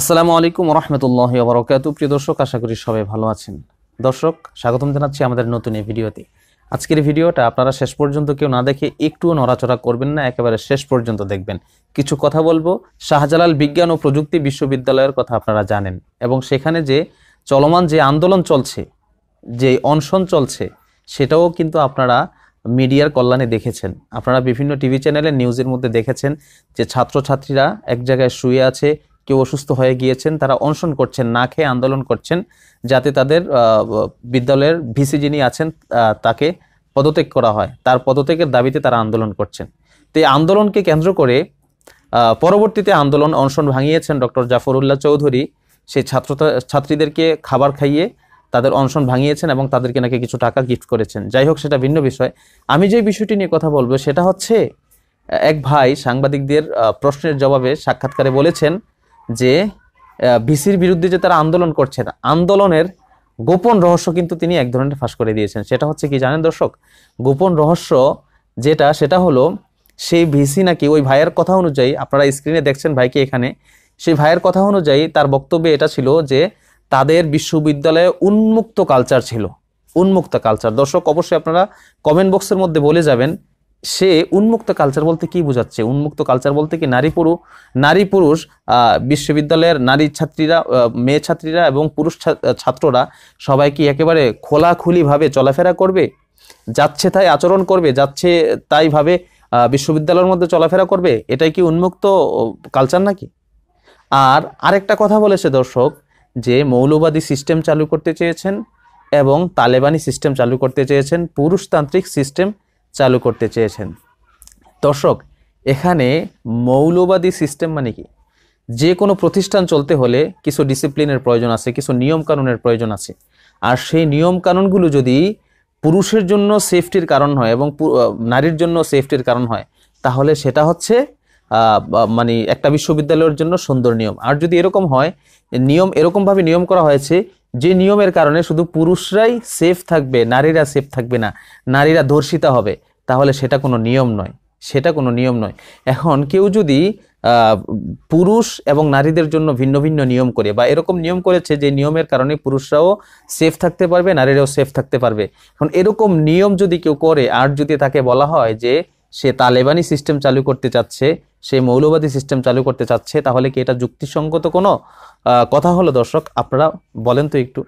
আসসালামু আলাইকুম রহমতুল্লাহ বরকাত প্রিয় দর্শক আশা করি সবাই ভালো আছেন দর্শক স্বাগতম জানাচ্ছি আমাদের নতুন এই ভিডিওতে আজকের ভিডিওটা আপনারা শেষ পর্যন্ত কেউ না দেখে একটুও নড়াচড়া করবেন না একেবারে শেষ পর্যন্ত দেখবেন কিছু কথা বলবো শাহজালাল বিজ্ঞান ও প্রযুক্তি বিশ্ববিদ্যালয়ের কথা আপনারা জানেন এবং সেখানে যে চলমান যে আন্দোলন চলছে যে অনশন চলছে সেটাও কিন্তু আপনারা মিডিয়ার কল্যাণে দেখেছেন আপনারা বিভিন্ন টিভি চ্যানেলে নিউজের মধ্যে দেখেছেন যে ছাত্রছাত্রীরা এক জায়গায় শুয়ে আছে কেউ অসুস্থ হয়ে গিয়েছেন তারা অনশন করছেন না খেয়ে আন্দোলন করছেন যাতে তাদের বিদ্যালয়ের ভিসি যিনি আছেন তাকে পদত্যাগ করা হয় তার পদত্যাগের দাবিতে তারা আন্দোলন করছেন তো এই আন্দোলনকে কেন্দ্র করে পরবর্তীতে আন্দোলন অনশন ভাঙিয়েছেন ডক্টর জাফরুল্লাহ চৌধুরী সেই ছাত্র ছাত্রীদেরকে খাবার খাইয়ে তাদের অনশন ভাঙিয়েছেন এবং তাদেরকে নাকি কিছু টাকা গিফট করেছেন যাই হোক সেটা ভিন্ন বিষয় আমি যে বিষয়টি নিয়ে কথা বলবো সেটা হচ্ছে এক ভাই সাংবাদিকদের প্রশ্নের জবাবে সাক্ষাৎকারে বলেছেন যে ভিসির বিরুদ্ধে যে তারা আন্দোলন করছে আন্দোলনের গোপন রহস্য কিন্তু তিনি এক ধরনের ফাঁস করে দিয়েছেন সেটা হচ্ছে কি জানেন দর্শক গোপন রহস্য যেটা সেটা হলো সেই ভিসি নাকি ওই ভাইয়ের কথা অনুযায়ী আপনারা স্ক্রিনে দেখছেন ভাইকে এখানে সেই ভাইয়ের কথা অনুযায়ী তার বক্তব্যে এটা ছিল যে তাদের বিশ্ববিদ্যালয়ে উন্মুক্ত কালচার ছিল উন্মুক্ত কালচার দর্শক অবশ্যই আপনারা কমেন্ট বক্সের মধ্যে বলে যাবেন সে উন্মুক্ত কালচার বলতে কি বোঝাচ্ছে উন্মুক্ত কালচার বলতে কি নারী পুরুষ নারী পুরুষ বিশ্ববিদ্যালয়ের নারী ছাত্রীরা মেয়ে ছাত্রীরা এবং পুরুষ ছাত্ররা সবাই কি একেবারে খোলাখুলিভাবে চলাফেরা করবে যাচ্ছে তাই আচরণ করবে যাচ্ছে তাইভাবে বিশ্ববিদ্যালয়ের মধ্যে চলাফেরা করবে এটাই কি উন্মুক্ত কালচার নাকি আর আরেকটা কথা বলেছে দর্শক যে মৌলবাদী সিস্টেম চালু করতে চেয়েছেন এবং তালেবানি সিস্টেম চালু করতে চেয়েছেন পুরুষতান্ত্রিক সিস্টেম চালু করতে চেয়েছেন দর্শক এখানে মৌলবাদী সিস্টেম মানে কি যে কোনো প্রতিষ্ঠান চলতে হলে কিছু ডিসিপ্লিনের প্রয়োজন আছে কিছু নিয়মকানুনের প্রয়োজন আছে আর সেই নিয়মকানুনগুলো যদি পুরুষের জন্য সেফটির কারণ হয় এবং নারীর জন্য সেফটির কারণ হয় তাহলে সেটা হচ্ছে মানে একটা বিশ্ববিদ্যালয়ের জন্য সুন্দর নিয়ম আর যদি এরকম হয় নিয়ম এরকমভাবে নিয়ম করা হয়েছে যে নিয়মের কারণে শুধু পুরুষরাই সেফ থাকবে নারীরা সেফ থাকবে না নারীরা ধর্ষিতা হবে তাহলে সেটা কোনো নিয়ম নয় সেটা কোনো নিয়ম নয় এখন কেউ যদি পুরুষ এবং নারীদের জন্য ভিন্ন ভিন্ন নিয়ম করে বা এরকম নিয়ম করেছে যে নিয়মের কারণে পুরুষরাও সেফ থাকতে পারবে নারীরাও সেফ থাকতে পারবে এখন এরকম নিয়ম যদি কেউ করে আর যদি তাকে বলা হয় যে সে তালেবানি সিস্টেম চালু করতে চাচ্ছে সে মৌলবাদী সিস্টেম চালু করতে চাচ্ছে তাহলে কি এটা যুক্তিসঙ্গত কোনো কথা হলো দর্শক আপনারা বলেন তো একটু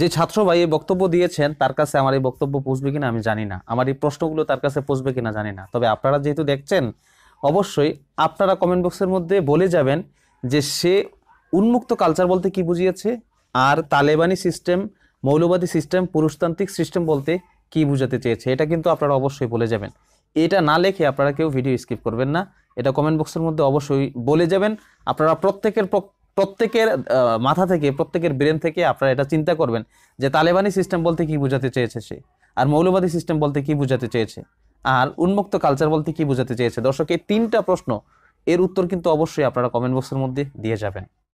যে ছাত্র ভাই এই বক্তব্য দিয়েছেন তার কাছে আমার এই বক্তব্য পুষবে কিনা আমি জানি না আমার এই প্রশ্নগুলো তার কাছে পুষবে কিনা জানি না তবে আপনারা যেহেতু দেখছেন অবশ্যই আপনারা কমেন্ট বক্সের মধ্যে বলে যাবেন যে সে উন্মুক্ত কালচার বলতে কি বুঝিয়েছে আর তালেবানি সিস্টেম মৌলবাদী সিস্টেম পুরুষতান্ত্রিক সিস্টেম বলতে কি বুঝাতে চেয়েছে এটা কিন্তু আপনারা অবশ্যই বলে যাবেন এটা না লেখে আপনারা কেউ ভিডিও স্কিপ করবেন না এটা কমেন্ট বক্সের মধ্যে অবশ্যই বলে যাবেন আপনারা প্রত্যেকের প্রত্যেকের মাথা থেকে প্রত্যেকের ব্রেন থেকে আপনারা এটা চিন্তা করবেন যে তালেবানি সিস্টেম বলতে কি বোঝাতে চেয়েছে সে আর মৌলবাদী সিস্টেম বলতে কি বোঝাতে চেয়েছে আর উন্মুক্ত কালচার বলতে কি বোঝাতে চেয়েছে দর্শক এই তিনটা প্রশ্ন এর উত্তর কিন্তু অবশ্যই আপনারা কমেন্ট বক্সের মধ্যে দিয়ে যাবেন